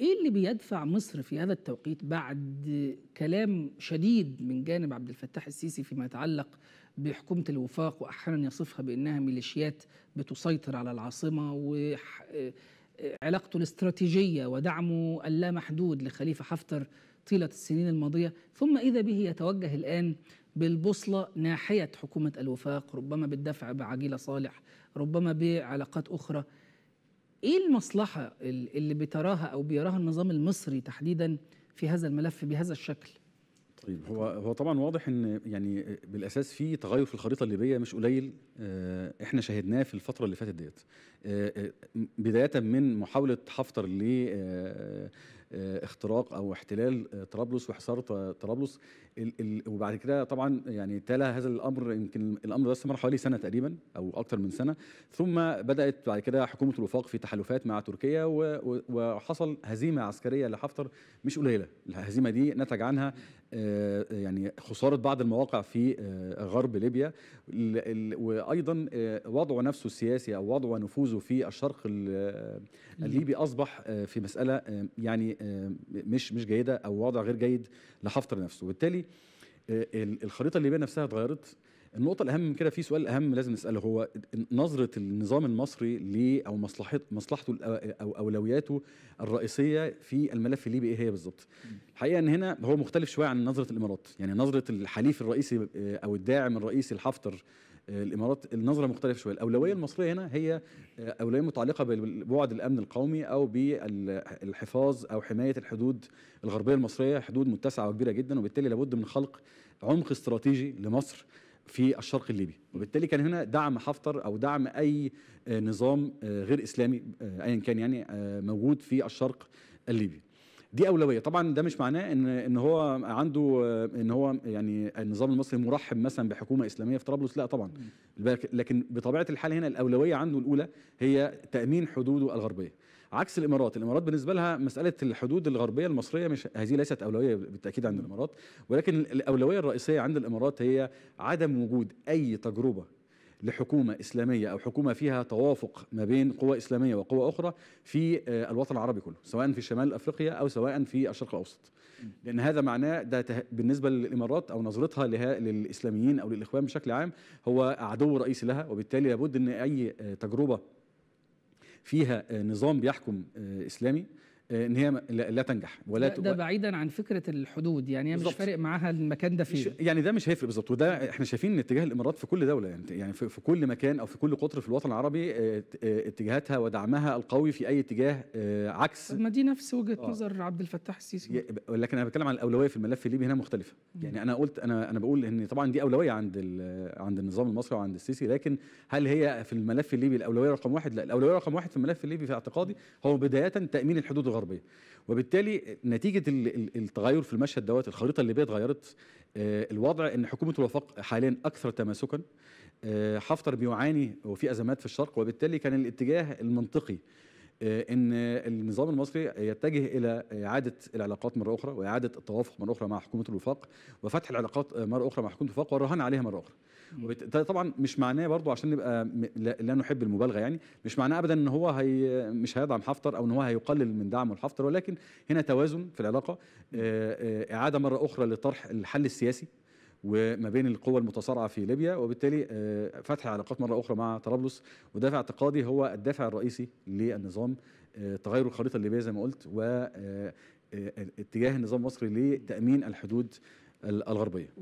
ايه اللي بيدفع مصر في هذا التوقيت بعد كلام شديد من جانب عبد الفتاح السيسي فيما يتعلق بحكومه الوفاق واحيانا يصفها بانها ميليشيات بتسيطر على العاصمه وعلاقته آه، الاستراتيجيه ودعمه اللامحدود لخليفه حفتر طيله السنين الماضيه ثم اذا به يتوجه الان بالبوصله ناحيه حكومه الوفاق ربما بالدفع بعجيله صالح ربما بعلاقات اخرى ايه المصلحه اللي بتراها او بيراها النظام المصري تحديدا في هذا الملف بهذا الشكل طيب هو هو طبعا واضح ان يعني بالاساس في تغير في الخريطه الليبيه مش قليل آه، احنا شاهدناه في الفتره اللي فاتت ديت آه، آه، بدايه من محاوله حفتر ل آه، اختراق او احتلال آه، طرابلس وحصار طرابلس وبعد كده طبعا يعني تلا هذا الامر يمكن الامر ده استمر حوالي سنه تقريبا او اكثر من سنه ثم بدات بعد كده حكومه الوفاق في تحالفات مع تركيا وحصل هزيمه عسكريه لحفتر مش قليله الهزيمه دي نتج عنها آه، يعني خساره بعض المواقع في غرب ليبيا وايضا وضعه نفسه السياسي او وضعه نفوذه في الشرق الليبي اصبح في مساله يعني آه، مش مش جيده او وضع غير جيد لحفتر نفسه وبالتالي آه، الخريطه الليبيه نفسها اتغيرت النقطة الأهم من كده في سؤال أهم لازم نسأله هو نظرة النظام المصري ل أو مصلحة مصلحته أو أولوياته الرئيسية في الملف الليبي إيه هي بالظبط؟ الحقيقة إن هنا هو مختلف شوية عن نظرة الإمارات، يعني نظرة الحليف الرئيسي آه، أو الداعم الرئيسي لحفتر الامارات النظره مختلفه شويه الاولويه المصريه هنا هي آه، اولويه متعلقه ببعد الامن القومي او بالحفاظ او حمايه الحدود الغربيه المصريه حدود متسعه وكبيره جدا وبالتالي لابد من خلق عمق استراتيجي لمصر في الشرق الليبي وبالتالي كان هنا دعم حفتر او دعم اي آه، نظام آه، غير اسلامي ايا كان يعني موجود في الشرق الليبي دي اولويه طبعا ده مش معناه ان ان هو عنده ان هو يعني النظام المصري مرحب مثلا بحكومه اسلاميه في طرابلس لا طبعا لكن بطبيعه الحال هنا الاولويه عنده الاولى هي تامين حدوده الغربيه عكس الامارات الامارات بالنسبه لها مساله الحدود الغربيه المصريه مش هذه ليست اولويه بالتاكيد عند الامارات ولكن الاولويه الرئيسيه عند الامارات هي عدم وجود اي تجربه لحكومة إسلامية أو حكومة فيها توافق ما بين قوى إسلامية وقوى أخرى في آه، الوطن العربي كله سواء في شمال أفريقيا أو سواء في الشرق الأوسط لأن هذا معناه ده بالنسبة للإمارات أو نظرتها لها للإسلاميين أو للإخوان بشكل عام هو عدو رئيسي لها وبالتالي لابد أن أي آه، تجربة فيها آه، نظام بيحكم إسلامي آه، ان هي لا تنجح ولا ده, ده بعيدا عن فكره الحدود يعني هي مش فارق معاها المكان ده فين يعني ده مش هيفرق بالظبط وده احنا شايفين ان اتجاه الامارات في كل دوله يعني يعني في كل مكان او في كل قطر في الوطن العربي آه، آه، اتجاهاتها ودعمها القوي في اي اتجاه عكس ما دي نفس وجهه آه. نظر عبد الفتاح السيسي لكن انا بتكلم عن الاولويه في الملف الليبي هنا مختلفه يعني انا قلت انا انا بقول ان طبعا دي اولويه عند عند النظام المصري وعند السيسي لكن هل هي في الملف الليبي الاولويه رقم واحد لا الاولويه رقم واحد في الملف الليبي في اعتقادي هو بدايه تامين الحدود الغربيه وبالتالي نتيجه التغير في المشهد دوت الخريطه الليبيه اتغيرت آه، الوضع ان حكومه الوفاق حاليا اكثر تماسكا آه، حفتر بيعاني وفي ازمات في الشرق وبالتالي كان الاتجاه المنطقي آه، ان النظام المصري يتجه الى اعاده العلاقات مره اخرى واعاده التوافق مره اخرى مع حكومه الوفاق وفتح العلاقات مره اخرى مع حكومه الوفاق والرهان عليها مره اخرى طبعا مش معناه برضو عشان نبقى لا نحب المبالغه يعني مش معناه ابدا ان هو هي مش هيدعم حفتر او ان هو هيقلل من دعمه لحفتر ولكن هنا توازن في العلاقه آه، آه، اعاده مره اخرى لطرح الحل السياسي وما بين القوى المتصارعه في ليبيا وبالتالي آه، فتح علاقات مره اخرى مع طرابلس ودافع اعتقادي هو الدافع الرئيسي للنظام آه، تغير الخريطه الليبيه زي ما قلت واتجاه آه، النظام المصري لتامين الحدود الغربيه